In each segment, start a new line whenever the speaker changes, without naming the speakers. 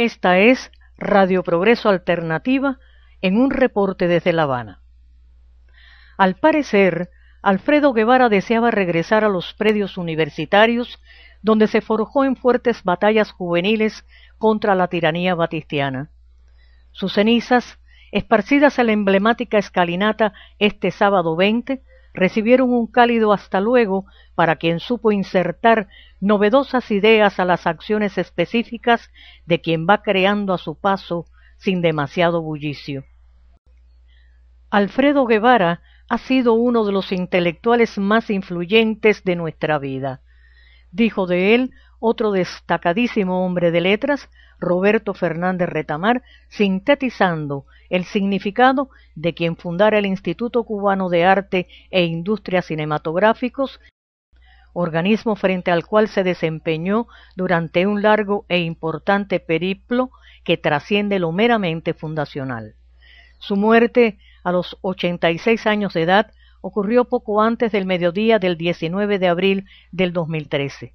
Esta es Radio Progreso Alternativa en un reporte desde La Habana. Al parecer, Alfredo Guevara deseaba regresar a los predios universitarios donde se forjó en fuertes batallas juveniles contra la tiranía batistiana. Sus cenizas, esparcidas en la emblemática escalinata este sábado 20, recibieron un cálido hasta luego para quien supo insertar novedosas ideas a las acciones específicas de quien va creando a su paso sin demasiado bullicio. Alfredo Guevara ha sido uno de los intelectuales más influyentes de nuestra vida. Dijo de él otro destacadísimo hombre de letras, Roberto Fernández Retamar, sintetizando el significado de quien fundara el Instituto Cubano de Arte e Industrias Cinematográficos, organismo frente al cual se desempeñó durante un largo e importante periplo que trasciende lo meramente fundacional. Su muerte, a los 86 años de edad, ocurrió poco antes del mediodía del 19 de abril del 2013.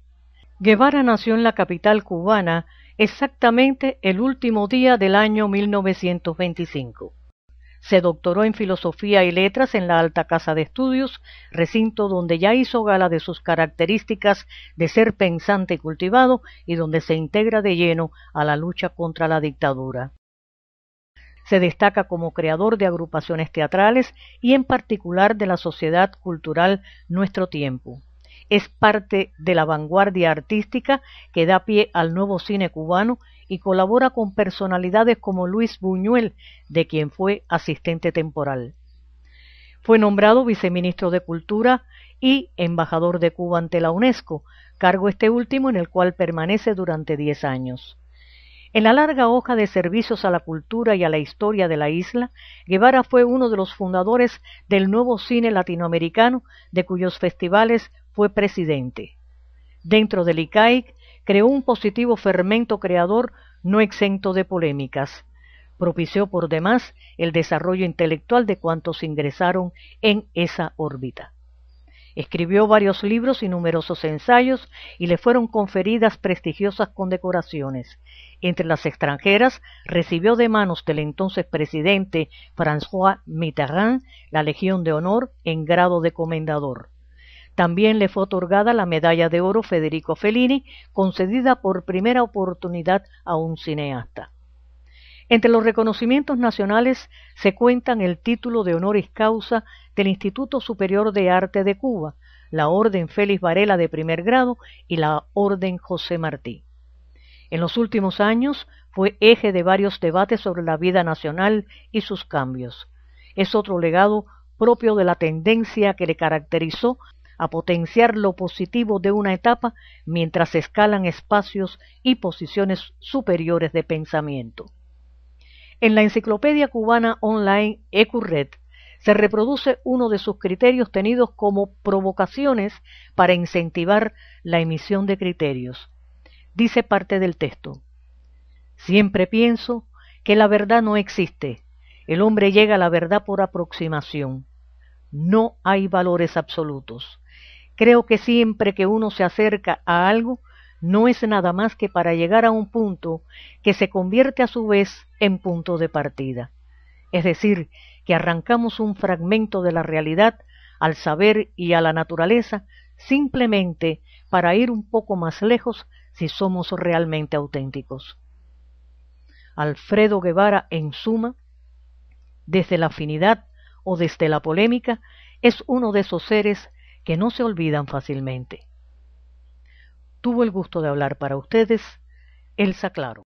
Guevara nació en la capital cubana exactamente el último día del año 1925. Se doctoró en Filosofía y Letras en la Alta Casa de Estudios, recinto donde ya hizo gala de sus características de ser pensante y cultivado y donde se integra de lleno a la lucha contra la dictadura. Se destaca como creador de agrupaciones teatrales y en particular de la Sociedad Cultural Nuestro Tiempo es parte de la vanguardia artística que da pie al nuevo cine cubano y colabora con personalidades como Luis Buñuel, de quien fue asistente temporal. Fue nombrado viceministro de Cultura y embajador de Cuba ante la UNESCO, cargo este último en el cual permanece durante diez años. En la larga hoja de servicios a la cultura y a la historia de la isla, Guevara fue uno de los fundadores del nuevo cine latinoamericano, de cuyos festivales fue presidente. Dentro del ICAIC creó un positivo fermento creador no exento de polémicas. Propició por demás el desarrollo intelectual de cuantos ingresaron en esa órbita. Escribió varios libros y numerosos ensayos y le fueron conferidas prestigiosas condecoraciones. Entre las extranjeras recibió de manos del entonces presidente François Mitterrand la Legión de Honor en grado de comendador. También le fue otorgada la medalla de oro Federico Fellini, concedida por primera oportunidad a un cineasta. Entre los reconocimientos nacionales se cuentan el título de honoris causa del Instituto Superior de Arte de Cuba, la Orden Félix Varela de primer grado y la Orden José Martí. En los últimos años fue eje de varios debates sobre la vida nacional y sus cambios. Es otro legado propio de la tendencia que le caracterizó a potenciar lo positivo de una etapa mientras escalan espacios y posiciones superiores de pensamiento. En la Enciclopedia Cubana Online EcuRed se reproduce uno de sus criterios tenidos como provocaciones para incentivar la emisión de criterios. Dice parte del texto. Siempre pienso que la verdad no existe. El hombre llega a la verdad por aproximación. No hay valores absolutos. Creo que siempre que uno se acerca a algo, no es nada más que para llegar a un punto que se convierte a su vez en punto de partida. Es decir, que arrancamos un fragmento de la realidad al saber y a la naturaleza simplemente para ir un poco más lejos si somos realmente auténticos. Alfredo Guevara, en suma, desde la afinidad o desde la polémica, es uno de esos seres que no se olvidan fácilmente. Tuvo el gusto de hablar para ustedes Elsa Claro.